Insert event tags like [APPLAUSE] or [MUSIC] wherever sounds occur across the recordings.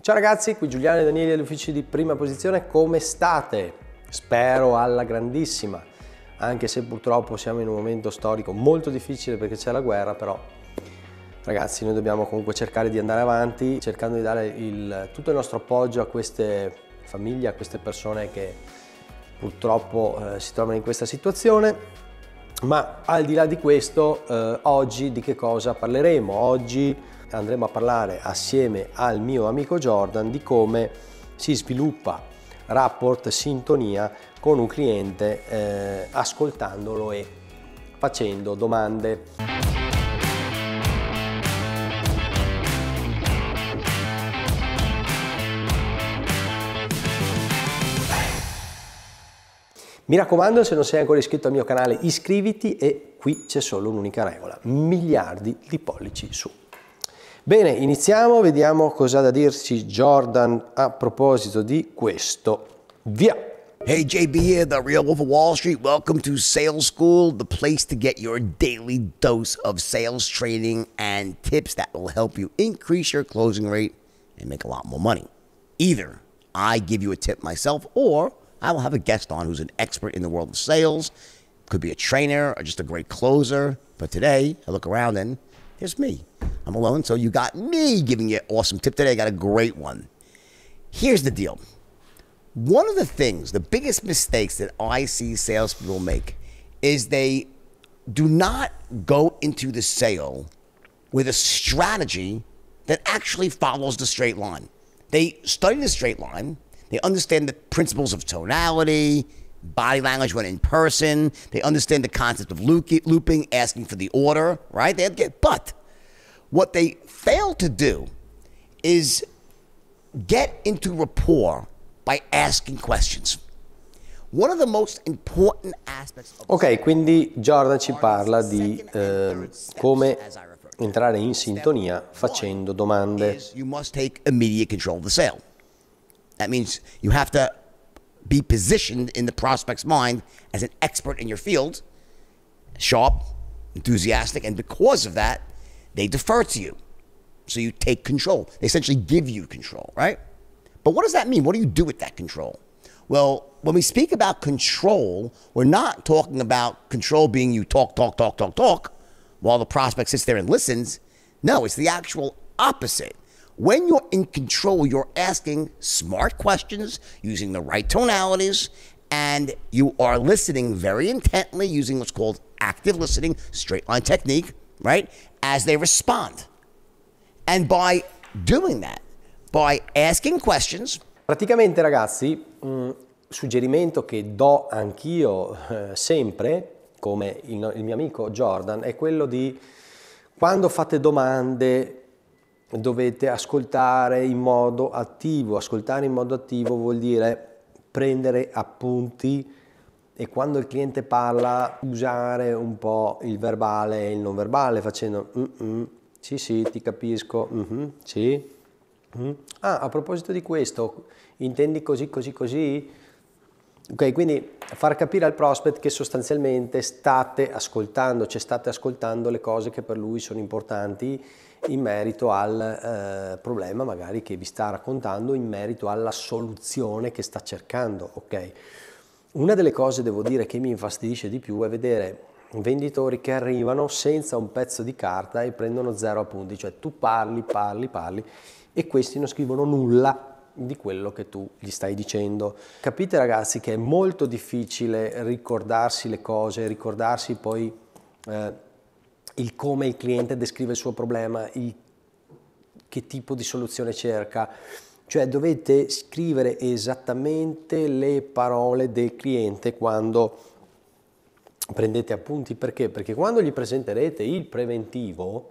Ciao ragazzi, qui Giuliano e Daniele dell'ufficio di prima posizione, come state? Spero alla grandissima, anche se purtroppo siamo in un momento storico molto difficile perché c'è la guerra, però ragazzi noi dobbiamo comunque cercare di andare avanti, cercando di dare il, tutto il nostro appoggio a queste famiglie, a queste persone che purtroppo eh, si trovano in questa situazione ma al di là di questo, eh, oggi di che cosa parleremo? Oggi andremo a parlare assieme al mio amico Jordan di come si sviluppa rapport sintonia con un cliente eh, ascoltandolo e facendo domande. Mi raccomando, se non sei ancora iscritto al mio canale, iscriviti e qui c'è solo un'unica regola, miliardi di pollici su. Bene, iniziamo, vediamo cosa ha da dirci Jordan a proposito di questo. Via! Hey JB here, the real Wolf of Wall Street. Welcome to Sales School, the place to get your daily dose of sales training and tips that will help you increase your closing rate and make a lot more money. Either I give you a tip myself or I will have a guest on who's an expert in the world of sales, could be a trainer or just a great closer. But today, I look around and here's me. I'm alone, so you got me giving you an awesome tip today. I got a great one. Here's the deal. One of the things, the biggest mistakes that I see salespeople make is they do not go into the sale with a strategy that actually follows the straight line. They study the straight line, they understand the principles of tonality, body language when in person. They understand the concept of looping, asking for the order, right? They get, but what they fail to do is get into rapport by asking questions. One of the most important aspects of ok, quindi Jordan ci parla di eh, come entrare in sintonia facendo domande. You must take immediate control of the sale. That means you have to be positioned in the prospect's mind as an expert in your field, sharp, enthusiastic, and because of that, they defer to you. So you take control. They essentially give you control, right? But what does that mean? What do you do with that control? Well, when we speak about control, we're not talking about control being you talk, talk, talk, talk, talk, while the prospect sits there and listens. No, it's the actual opposite. When you're in control, you're asking smart questions, using the right tonalities, and you are listening very intently using what's called active listening, straight line technique, right? As they respond. And by doing that, by asking questions. Praticamente, ragazzi, un suggerimento che do anch'io eh, sempre, come il mio amico Jordan, è quello di quando fate domande dovete ascoltare in modo attivo. Ascoltare in modo attivo vuol dire prendere appunti e quando il cliente parla usare un po' il verbale e il non verbale facendo mm -mm, sì sì ti capisco, mm -hmm, sì. Mm-hmm". Ah, a proposito di questo, intendi così così così? Ok, quindi far capire al prospect che sostanzialmente state ascoltando, cioè state ascoltando le cose che per lui sono importanti in merito al eh, problema magari che vi sta raccontando, in merito alla soluzione che sta cercando, ok? Una delle cose, devo dire, che mi infastidisce di più è vedere venditori che arrivano senza un pezzo di carta e prendono zero appunti, cioè tu parli, parli, parli e questi non scrivono nulla di quello che tu gli stai dicendo. Capite ragazzi che è molto difficile ricordarsi le cose, ricordarsi poi eh, il come il cliente descrive il suo problema, il, che tipo di soluzione cerca. Cioè dovete scrivere esattamente le parole del cliente quando prendete appunti perché? Perché quando gli presenterete il preventivo,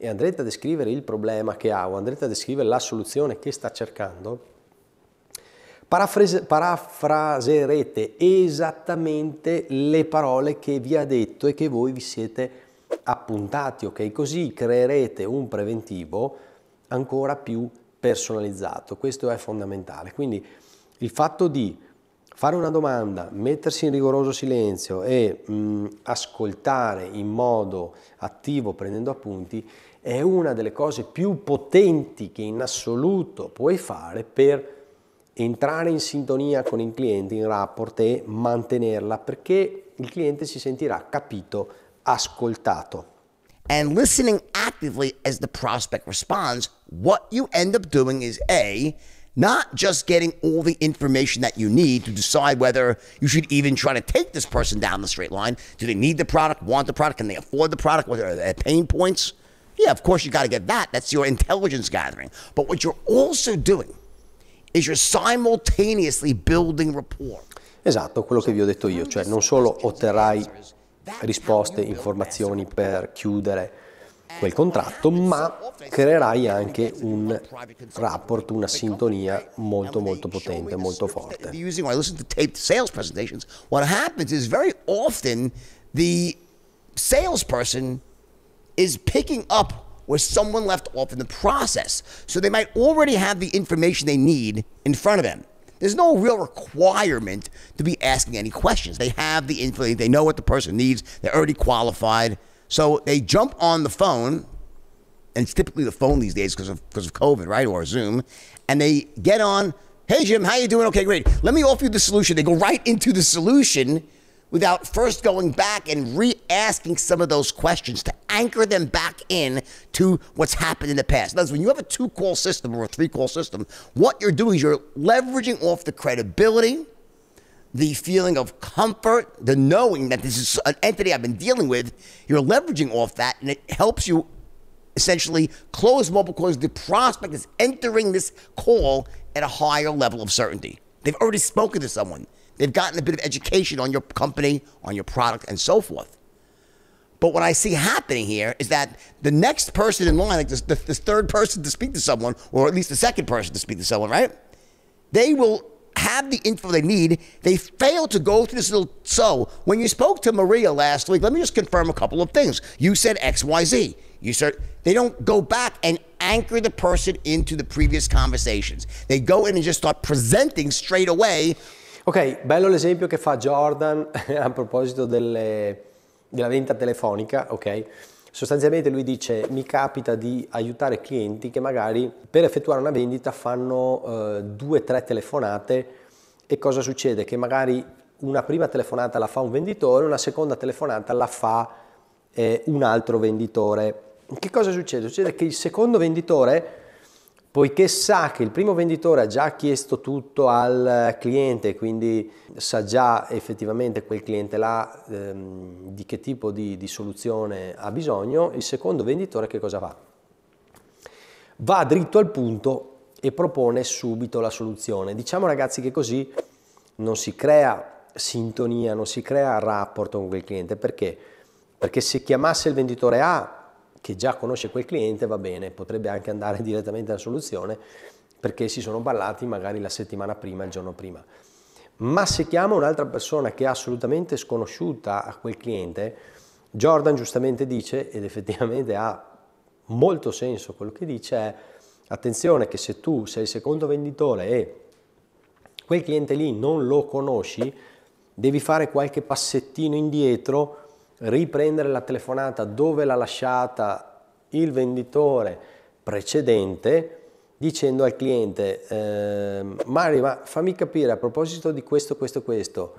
e andrete a descrivere il problema che ha o andrete a descrivere la soluzione che sta cercando, Parafrase, parafraserete esattamente le parole che vi ha detto e che voi vi siete appuntati, ok? Così creerete un preventivo ancora più personalizzato. Questo è fondamentale. Quindi il fatto di fare una domanda, mettersi in rigoroso silenzio e mh, mm, ascoltare in modo attivo prendendo appunti è una delle cose più potenti che in assoluto puoi fare per entrare in sintonia con il cliente, in rapporto e mantenerla perché il cliente si sentirà capito, ascoltato. And listening actively as the prospect responds, what you end up doing is A not just getting all the information that you need to decide whether you should even try to take this person down the straight line. Do they need the product, want the product, can they afford the product, what are their pain points? Yeah, of course you got to get that. That's your intelligence gathering. But what you're also doing is you're simultaneously building rapport. Esatto, quello che vi ho detto io, cioè non solo otterrai risposte, informazioni per chiudere quel contratto, ma creerai anche un rapport, una sintonia molto molto potente, molto forte. Using I listen to taped sales presentations, what happens is very often the salesperson is picking up where someone left off in the process. So they might already have the information they need in front of them. There's no real requirement to be asking any questions. They have the info, they know what the person needs, they're already qualified. So they jump on the phone, and it's typically the phone these days because of because of COVID, right, or Zoom, and they get on. Hey Jim, how you doing? Okay, great. Let me offer you the solution. They go right into the solution without first going back and re-asking some of those questions to anchor them back in to what's happened in the past. That's when you have a two-call system or a three-call system, what you're doing is you're leveraging off the credibility the feeling of comfort, the knowing that this is an entity I've been dealing with, you're leveraging off that and it helps you essentially close more because the prospect is entering this call at a higher level of certainty. They've already spoken to someone. They've gotten a bit of education on your company, on your product, and so forth. But what I see happening here is that the next person in line, like this, this, this, third person to speak to someone, or at least the second person to speak to someone, right? They will have the info they need. They fail to go through this little. So, when you spoke to Maria last week, let me just confirm a couple of things. You said XYZ. You said they don't go back and anchor the person into the previous conversations. They go in and just start presenting straight away. Ok, bello l'esempio che fa Jordan [LAUGHS] a proposito delle, della vendita telefonica, ok? Sostanzialmente lui dice mi capita di aiutare clienti che magari per effettuare una vendita fanno eh, due o tre telefonate e cosa succede? Che magari una prima telefonata la fa un venditore, una seconda telefonata la fa eh, un altro venditore. Che cosa succede? Succede che il secondo venditore poiché sa che il primo venditore ha già chiesto tutto al eh, cliente, quindi sa già effettivamente quel cliente là ehm, di che tipo di, di soluzione ha bisogno, il secondo venditore che cosa fa? Va dritto al punto e propone subito la soluzione. Diciamo ragazzi che così non si crea sintonia, non si crea rapporto con quel cliente, perché? Perché se chiamasse il venditore A che già conosce quel cliente va bene, potrebbe anche andare [LAUGHS] direttamente alla soluzione perché si sono ballati magari la settimana prima, il giorno prima. Ma se chiama un'altra persona che è assolutamente sconosciuta a quel cliente, Jordan giustamente dice, ed effettivamente ha molto senso quello che dice, è attenzione che se tu sei il secondo venditore e quel cliente lì non lo conosci, devi fare qualche passettino indietro riprendere la telefonata dove l'ha lasciata il venditore precedente dicendo al cliente eh, Mari ma fammi capire a proposito di questo, questo, questo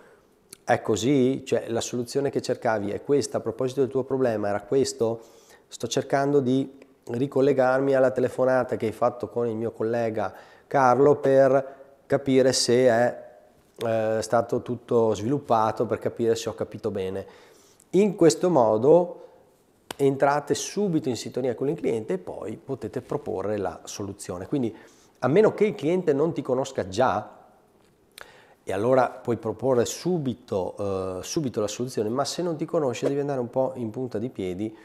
è così? Cioè la soluzione che cercavi è questa, a proposito del tuo problema era questo? Sto cercando di ricollegarmi alla telefonata che hai fatto con il mio collega Carlo per capire se è eh, stato tutto sviluppato, per capire se ho capito bene. In questo modo entrate subito in sintonia con il cliente e poi potete proporre la soluzione. Quindi a meno che il cliente non ti conosca già, e allora puoi proporre subito, eh, subito la soluzione, ma se non ti conosce devi andare un po' in punta di piedi,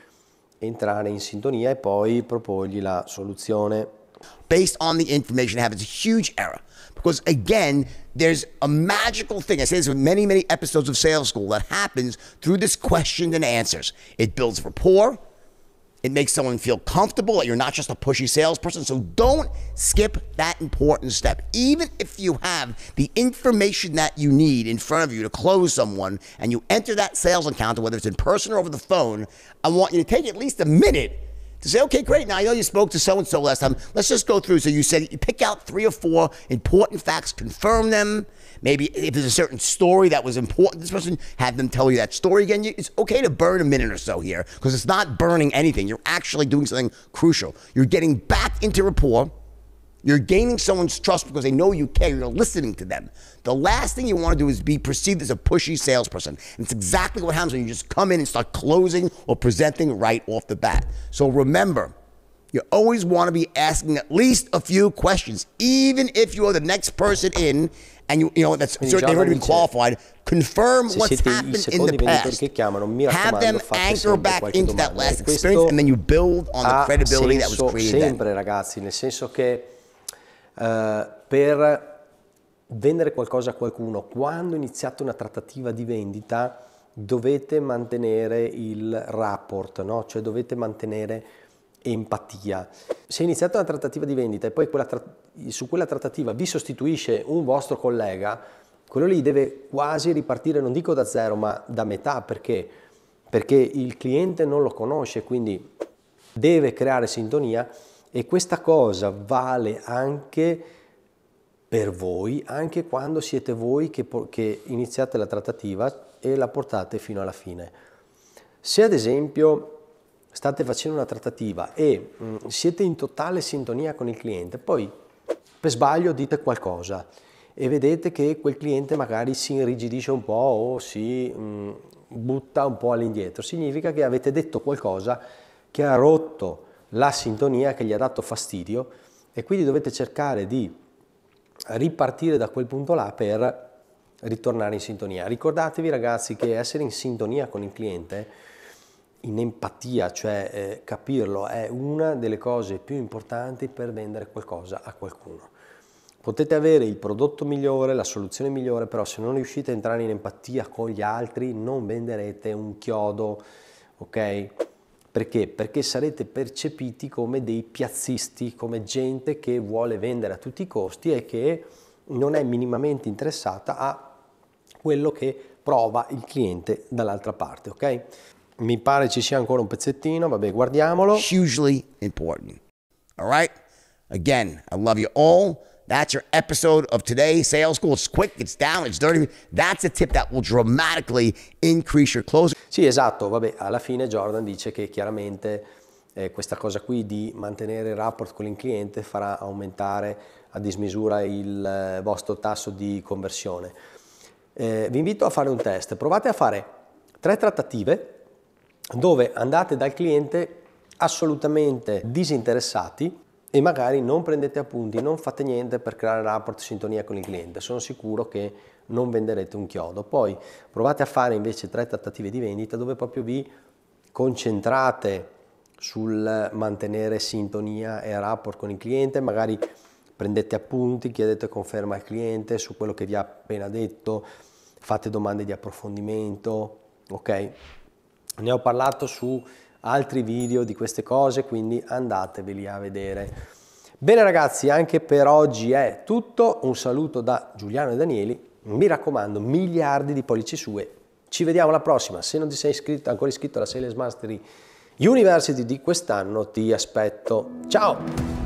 entrare in sintonia e poi proporgli la soluzione. based on the information they have. It's a huge error because, again, there's a magical thing. I say this with many, many episodes of Sales School that happens through this questions and answers. It builds rapport. It makes someone feel comfortable that you're not just a pushy salesperson. So don't skip that important step. Even if you have the information that you need in front of you to close someone and you enter that sales encounter, whether it's in person or over the phone, I want you to take at least a minute to say, okay, great. Now I know you spoke to so and so last time. Let's just go through. So you said you pick out three or four important facts, confirm them. Maybe if there's a certain story that was important, this person have them tell you that story again. It's okay to burn a minute or so here because it's not burning anything. You're actually doing something crucial. You're getting back into rapport you're gaining someone's trust because they know you care. You're listening to them. The last thing you want to do is be perceived as a pushy salesperson. And it's exactly what happens when you just come in and start closing or presenting right off the bat. So remember, you always want to be asking at least a few questions, even if you are the next person in and you, you know that's they've already been qualified. Confirm what's happened in the past. Have them anchor back into that last experience, and then you build on the credibility that was created. Sempre, ragazzi, nel senso che Eh, per vendere qualcosa a qualcuno, quando iniziate una trattativa di vendita dovete mantenere il rapport, no? cioè dovete mantenere empatia. Se iniziate una trattativa di vendita e poi quella tra- su quella trattativa vi sostituisce un vostro collega, quello lì deve quasi ripartire, non dico da zero, ma da metà perché? Perché il cliente non lo conosce, quindi deve creare sintonia e questa cosa vale anche per voi, anche quando siete voi che, che iniziate la trattativa e la portate fino alla fine. Se ad esempio state facendo una trattativa e mh, mm, siete in totale sintonia con il cliente, poi per sbaglio dite qualcosa e vedete che quel cliente magari si irrigidisce un po' o si mh, mm, butta un po' all'indietro, significa che avete detto qualcosa che ha rotto la sintonia che gli ha dato fastidio e quindi dovete cercare di ripartire da quel punto là per ritornare in sintonia. Ricordatevi ragazzi che essere in sintonia con il cliente, in empatia, cioè eh, capirlo, è una delle cose più importanti per vendere qualcosa a qualcuno. Potete avere il prodotto migliore, la soluzione migliore, però se non riuscite a entrare in empatia con gli altri non venderete un chiodo, ok? Perché? Perché sarete percepiti come dei piazzisti, come gente che vuole vendere a tutti i costi e che non è minimamente interessata a quello che prova il cliente dall'altra parte, ok? Mi pare ci sia ancora un pezzettino, vabbè, guardiamolo. Hugely important. All right? Again, I love you all. That's your episode of today. Sales school. It's quick, it's down, it's dirty. That's a tip that will dramatically increase your closing. Sì, esatto. Vabbè, alla fine Jordan dice che chiaramente eh, questa cosa qui di mantenere il rapporto con il cliente farà aumentare a dismisura il eh, vostro tasso di conversione. Eh, vi invito a fare un test. Provate a fare tre trattative dove andate dal cliente assolutamente disinteressati e magari non prendete appunti, non fate niente per creare rapporto e sintonia con il cliente, sono sicuro che non venderete un chiodo. Poi provate a fare invece tre trattative di vendita dove proprio vi concentrate sul mantenere sintonia e rapporto con il cliente, magari prendete appunti, chiedete conferma al cliente su quello che vi ha appena detto, fate domande di approfondimento, ok? Ne ho parlato su altri video di queste cose, quindi andateveli a vedere. Bene ragazzi, anche per oggi è tutto. Un saluto da Giuliano e Danieli. Mi raccomando, miliardi di pollici su e ci vediamo alla prossima. Se non ti sei iscritto, ancora iscritto alla Sales Mastery University di quest'anno, ti aspetto. Ciao!